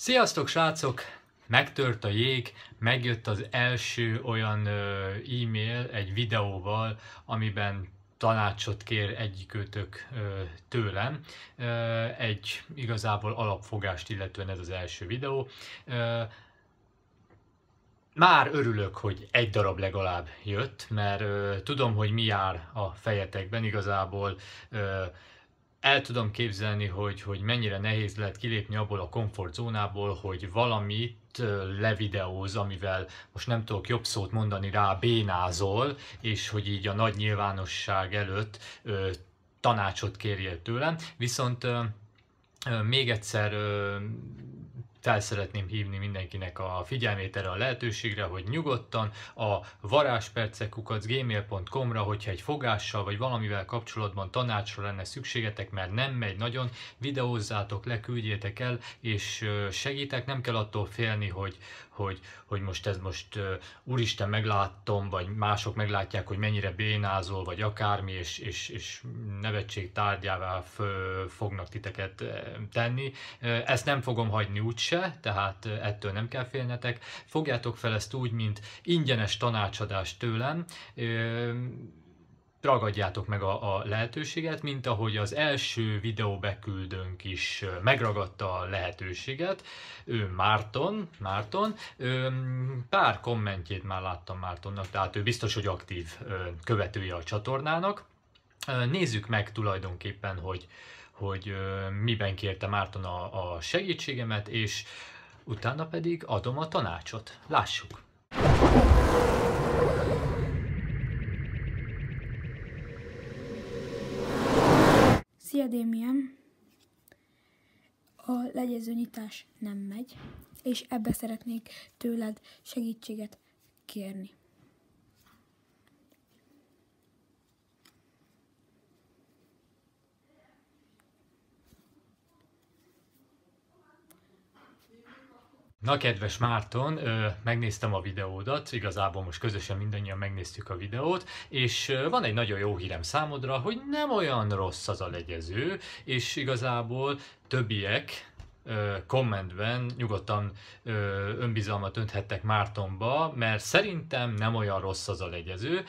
Sziasztok srácok! Megtört a jég, megjött az első olyan e-mail egy videóval, amiben tanácsot kér egyikőtök tőlem. Egy igazából alapfogást illetően ez az első videó. Már örülök, hogy egy darab legalább jött, mert tudom, hogy mi jár a fejetekben igazából el tudom képzelni, hogy, hogy mennyire nehéz lehet kilépni abból a komfortzónából, hogy valamit levideóz, amivel most nem tudok jobb szót mondani rá, bénázol, és hogy így a nagy nyilvánosság előtt ö, tanácsot kérjél tőlem. Viszont ö, ö, még egyszer ö, fel szeretném hívni mindenkinek a figyelmét erre a lehetőségre, hogy nyugodtan a varázspercekukacgmail.com-ra, hogyha egy fogással vagy valamivel kapcsolatban tanácsra lenne szükségetek, mert nem megy nagyon, videózzátok, leküldjétek el, és segítek, nem kell attól félni, hogy, hogy, hogy most ez most uh, úristen megláttom, vagy mások meglátják, hogy mennyire bénázol, vagy akármi, és, és, és nevetség tárgyává fognak titeket tenni. Ezt nem fogom hagyni úgy se, tehát ettől nem kell félnetek. Fogjátok fel ezt úgy, mint ingyenes tanácsadást tőlem, ragadjátok meg a, a lehetőséget, mint ahogy az első videó beküldőnk is megragadta a lehetőséget. Ő Márton, Márton, ő, pár kommentjét már láttam Mártonnak, tehát ő biztos, hogy aktív követője a csatornának. Nézzük meg tulajdonképpen, hogy hogy miben kérte Márton a, a segítségemet, és utána pedig adom a tanácsot. Lássuk! Szia, Démien! A legyező nyitás nem megy, és ebbe szeretnék tőled segítséget kérni. Na kedves Márton, megnéztem a videódat, igazából most közösen mindannyian megnéztük a videót, és van egy nagyon jó hírem számodra, hogy nem olyan rossz az a legyező, és igazából többiek kommentben nyugodtan önbizalmat önthettek Mártonba, mert szerintem nem olyan rossz az a legyező.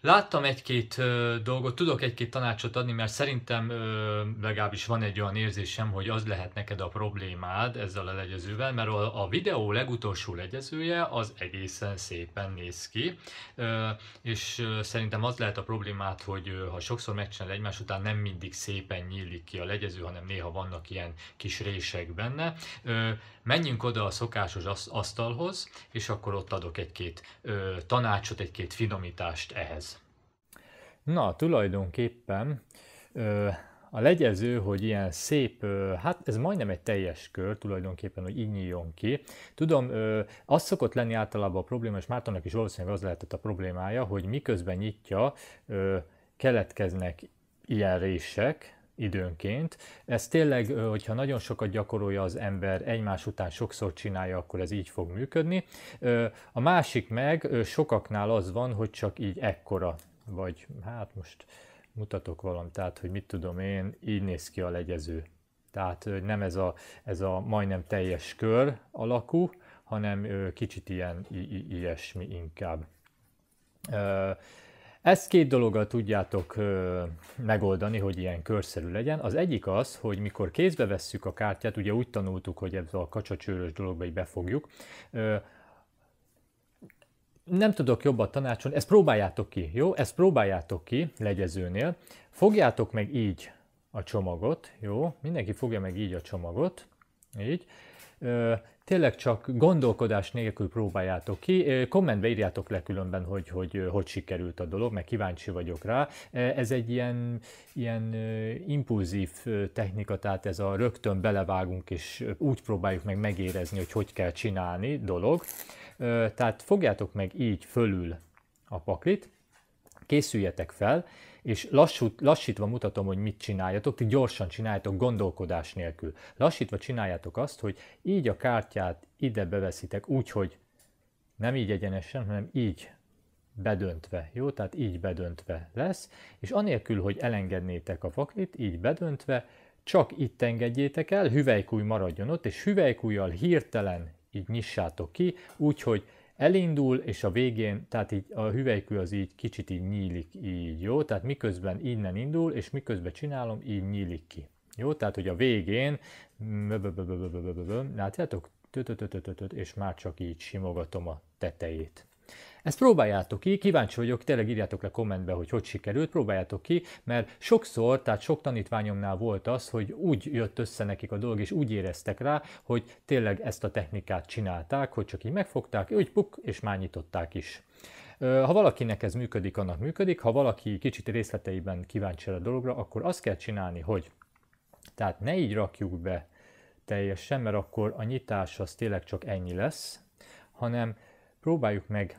Láttam egy-két ö, dolgot, tudok egy-két tanácsot adni, mert szerintem ö, legalábbis van egy olyan érzésem, hogy az lehet neked a problémád ezzel a legyezővel, mert a, a videó legutolsó legyezője az egészen szépen néz ki, ö, és ö, szerintem az lehet a problémád, hogy ö, ha sokszor megcsinálod egymás után, nem mindig szépen nyílik ki a legyező, hanem néha vannak ilyen kis rések benne. Ö, menjünk oda a szokásos asztalhoz, és akkor ott adok egy-két tanácsot, egy-két finomítást ehhez. Na, tulajdonképpen ö, a legyező, hogy ilyen szép, hát ez majdnem egy teljes kör tulajdonképpen, hogy így nyíljon ki. Tudom, az szokott lenni általában a probléma, és Mártonnak is valószínűleg az lehetett a problémája, hogy miközben nyitja, keletkeznek ilyen rések, időnként. Ez tényleg, hogyha nagyon sokat gyakorolja az ember, egymás után sokszor csinálja, akkor ez így fog működni. A másik meg sokaknál az van, hogy csak így ekkora vagy hát most mutatok valamit, tehát hogy mit tudom én, így néz ki a legyező. Tehát nem ez a, ez a majdnem teljes kör alakú, hanem kicsit ilyen ilyesmi inkább. Ezt két dologgal tudjátok megoldani, hogy ilyen körszerű legyen. Az egyik az, hogy mikor kézbe vesszük a kártyát, ugye úgy tanultuk, hogy ebből a kacsacsőrös dologba így befogjuk, nem tudok jobbat tanácsolni, ezt próbáljátok ki, jó? Ezt próbáljátok ki legyezőnél. Fogjátok meg így a csomagot, jó? Mindenki fogja meg így a csomagot, így. Ö, tényleg csak gondolkodás nélkül próbáljátok ki. Kommentbe írjátok le különben, hogy hogy, hogy, hogy sikerült a dolog, meg kíváncsi vagyok rá. Ez egy ilyen, ilyen impulzív technika, tehát ez a rögtön belevágunk, és úgy próbáljuk meg megérezni, hogy hogy kell csinálni dolog. Tehát fogjátok meg így fölül a paklit, készüljetek fel, és lassú, lassítva mutatom, hogy mit csináljatok, ti gyorsan csináljátok gondolkodás nélkül. Lassítva csináljátok azt, hogy így a kártyát ide beveszitek úgy, hogy nem így egyenesen, hanem így bedöntve, jó? Tehát így bedöntve lesz, és anélkül, hogy elengednétek a paklit, így bedöntve, csak itt engedjétek el, hüvelykúj maradjon ott, és hüvelykújjal hirtelen így nyissátok ki, úgyhogy elindul, és a végén, tehát így a hüvelykő az így kicsit így nyílik, így jó, tehát miközben innen indul, és miközben csinálom, így nyílik ki. Jó, tehát hogy a végén, látjátok, és már csak így simogatom a tetejét. Ezt próbáljátok ki, kíváncsi vagyok, tényleg írjátok le kommentbe, hogy hogy sikerült, próbáljátok ki, mert sokszor, tehát sok tanítványomnál volt az, hogy úgy jött össze nekik a dolog, és úgy éreztek rá, hogy tényleg ezt a technikát csinálták, hogy csak így megfogták, úgy puk, és mányították is. Ha valakinek ez működik, annak működik, ha valaki kicsit részleteiben kíváncsi a dologra, akkor azt kell csinálni, hogy tehát ne így rakjuk be teljesen, mert akkor a nyitás az tényleg csak ennyi lesz, hanem próbáljuk meg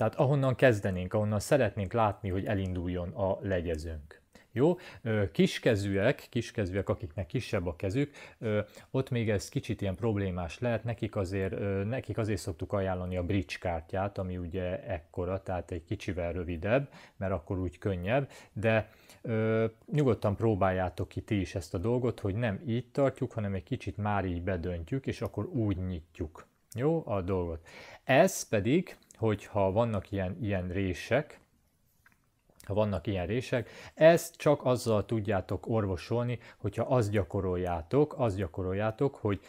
tehát ahonnan kezdenénk, ahonnan szeretnénk látni, hogy elinduljon a legyezőnk. Jó, kiskezűek, kiskezűek, akiknek kisebb a kezük, ott még ez kicsit ilyen problémás lehet, nekik azért, nekik azért szoktuk ajánlani a bridge kártyát, ami ugye ekkora, tehát egy kicsivel rövidebb, mert akkor úgy könnyebb, de nyugodtan próbáljátok ki ti is ezt a dolgot, hogy nem így tartjuk, hanem egy kicsit már így bedöntjük, és akkor úgy nyitjuk, jó, a dolgot. Ez pedig hogyha vannak ilyen, ilyen rések, ha vannak ilyen rések, ezt csak azzal tudjátok orvosolni, hogyha azt gyakoroljátok, azt gyakoroljátok, hogy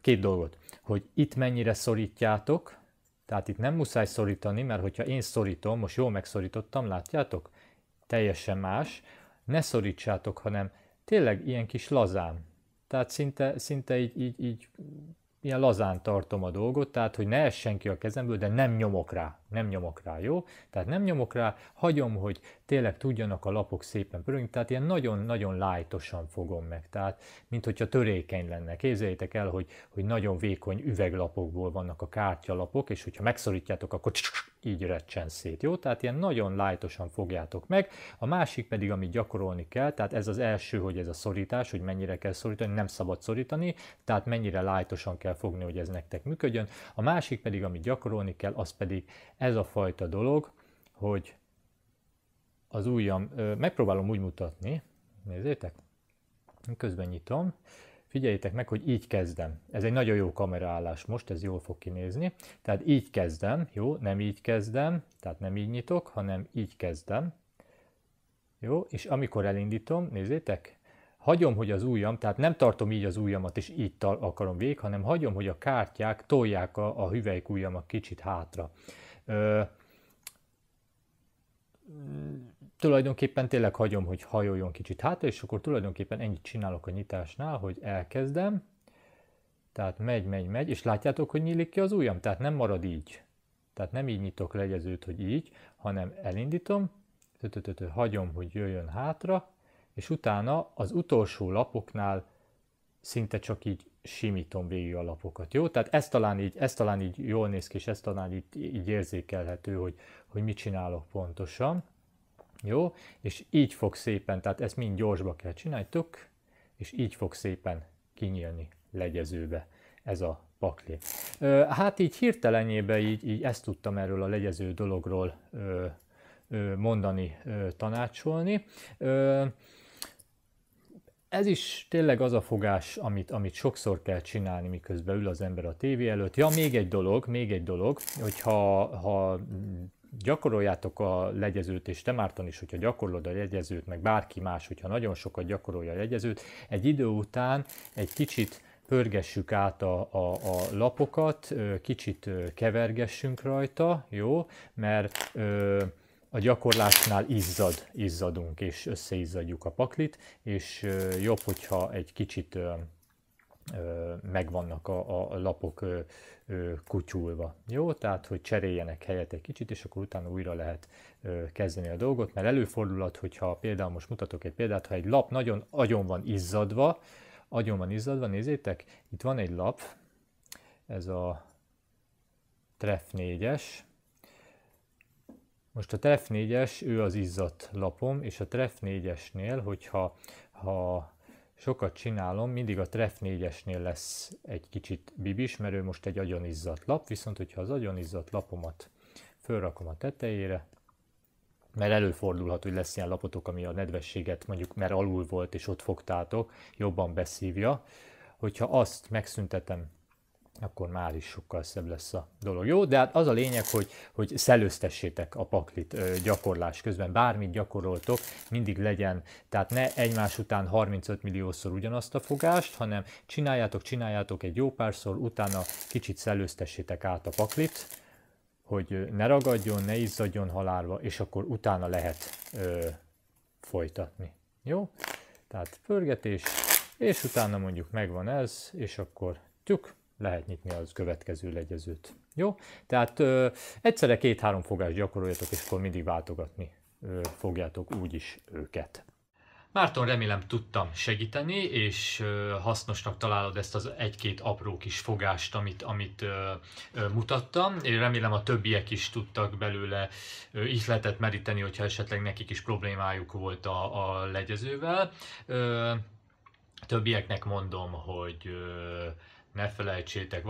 két dolgot, hogy itt mennyire szorítjátok, tehát itt nem muszáj szorítani, mert hogyha én szorítom, most jól megszorítottam, látjátok? Teljesen más. Ne szorítsátok, hanem tényleg ilyen kis lazán. Tehát szinte, szinte így, így, így ilyen lazán tartom a dolgot, tehát hogy ne essen ki a kezemből, de nem nyomok rá nem nyomok rá, jó? Tehát nem nyomok rá, hagyom, hogy tényleg tudjanak a lapok szépen pörögni, tehát ilyen nagyon-nagyon lájtosan fogom meg, tehát mint hogyha törékeny lenne. Képzeljétek el, hogy, hogy nagyon vékony üveglapokból vannak a kártyalapok, és hogyha megszorítjátok, akkor így recsen szét, jó? Tehát ilyen nagyon lájtosan fogjátok meg. A másik pedig, amit gyakorolni kell, tehát ez az első, hogy ez a szorítás, hogy mennyire kell szorítani, nem szabad szorítani, tehát mennyire lájtosan kell fogni, hogy ez nektek működjön. A másik pedig, amit gyakorolni kell, az pedig ez a fajta dolog, hogy az ujjam, megpróbálom úgy mutatni, nézzétek, közben nyitom, figyeljétek meg, hogy így kezdem. Ez egy nagyon jó kameraállás most, ez jól fog kinézni. Tehát így kezdem, jó, nem így kezdem, tehát nem így nyitok, hanem így kezdem. Jó, és amikor elindítom, nézzétek, hagyom, hogy az ujjam, tehát nem tartom így az ujjamat, és így akarom végig, hanem hagyom, hogy a kártyák tolják a, a ujjamat kicsit hátra tulajdonképpen tényleg hagyom, hogy hajoljon kicsit hátra, és akkor tulajdonképpen ennyit csinálok a nyitásnál, hogy elkezdem, tehát megy, megy, megy, és látjátok, hogy nyílik ki az ujjam, tehát nem marad így. Tehát nem így nyitok legyezőt, hogy így, hanem elindítom, tötötötö, hagyom, hogy jöjjön hátra, és utána az utolsó lapoknál szinte csak így simítom végig a lapokat, jó? Tehát ez talán így, ez talán így jól néz ki, és ez talán így, így érzékelhető, hogy, hogy mit csinálok pontosan. Jó? És így fog szépen, tehát ezt mind gyorsba kell csinálni, és így fog szépen kinyílni legyezőbe ez a pakli. Hát így hirtelenjében így, így ezt tudtam erről a legyező dologról mondani, tanácsolni ez is tényleg az a fogás, amit, amit sokszor kell csinálni, miközben ül az ember a tévé előtt. Ja, még egy dolog, még egy dolog, hogyha ha gyakoroljátok a legyezőt, és te Márton is, hogyha gyakorlod a legyezőt, meg bárki más, hogyha nagyon sokat gyakorolja a legyezőt, egy idő után egy kicsit pörgessük át a, a, a lapokat, kicsit kevergessünk rajta, jó? Mert ö, a gyakorlásnál izzad, izzadunk, és összeizzadjuk a paklit, és jobb, hogyha egy kicsit megvannak a, a lapok kutyulva. Jó, tehát, hogy cseréljenek helyet egy kicsit, és akkor utána újra lehet kezdeni a dolgot, mert előfordulhat, hogyha például most mutatok egy példát, ha egy lap nagyon agyon van izzadva, agyon van izzadva, nézzétek, itt van egy lap, ez a Tref 4-es, most a Tref 4-es, ő az izzat lapom, és a Tref 4-esnél, hogyha ha sokat csinálom, mindig a Tref 4-esnél lesz egy kicsit bibis, mert ő most egy izzat lap, viszont hogyha az izzat lapomat fölrakom a tetejére, mert előfordulhat, hogy lesz ilyen lapotok, ami a nedvességet mondjuk, mert alul volt és ott fogtátok, jobban beszívja. Hogyha azt megszüntetem akkor már is sokkal szebb lesz a dolog. Jó, de hát az a lényeg, hogy, hogy szelőztessétek a paklit ö, gyakorlás közben. Bármit gyakoroltok, mindig legyen, tehát ne egymás után 35 milliószor ugyanazt a fogást, hanem csináljátok, csináljátok egy jó párszor, utána kicsit szelőztessétek át a paklit, hogy ne ragadjon, ne izzadjon halálba, és akkor utána lehet ö, folytatni. Jó? Tehát pörgetés, és utána mondjuk megvan ez, és akkor tyuk, lehet nyitni az következő legyezőt. Jó? Tehát ö, egyszerre két-három fogást gyakoroljatok, és akkor mindig váltogatni ö, fogjátok úgyis őket. Márton, remélem tudtam segíteni, és ö, hasznosnak találod ezt az egy-két apró kis fogást, amit, amit ö, ö, mutattam. Én remélem a többiek is tudtak belőle ö, ihletet meríteni, hogyha esetleg nekik is problémájuk volt a, a legyezővel. Ö, többieknek mondom, hogy ö, ne felejtsétek,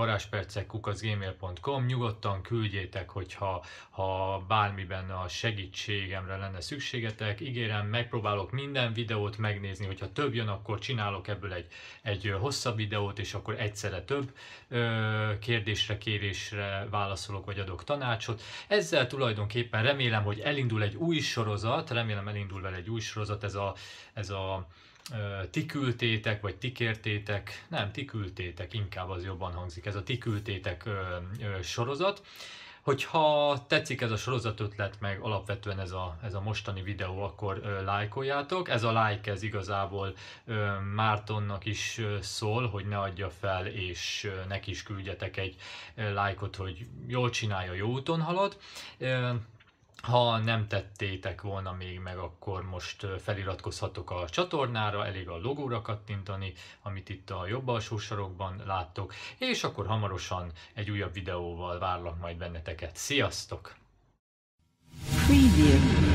kukaszgmail.com, nyugodtan küldjétek, hogyha ha bármiben a segítségemre lenne szükségetek. Ígérem, megpróbálok minden videót megnézni, hogyha több jön, akkor csinálok ebből egy, egy hosszabb videót, és akkor egyszerre több ö, kérdésre, kérésre válaszolok, vagy adok tanácsot. Ezzel tulajdonképpen remélem, hogy elindul egy új sorozat, remélem elindul vele egy új sorozat, ez a, ez a ti küldtétek, vagy ti kértétek, nem, ti küldtétek, inkább az jobban hangzik, ez a ti küldtétek sorozat. Hogyha tetszik ez a sorozat ötlet, meg alapvetően ez a, ez a mostani videó, akkor lájkoljátok. Ez a like, ez igazából ö, Mártonnak is ö, szól, hogy ne adja fel, és ö, neki is küldjetek egy lájkot, hogy jól csinálja, jó úton halad. Ö, ha nem tettétek volna még meg, akkor most feliratkozhatok a csatornára, elég a logóra kattintani, amit itt a jobb alsó sarokban láttok, és akkor hamarosan egy újabb videóval várlak majd benneteket. Sziasztok! Preview.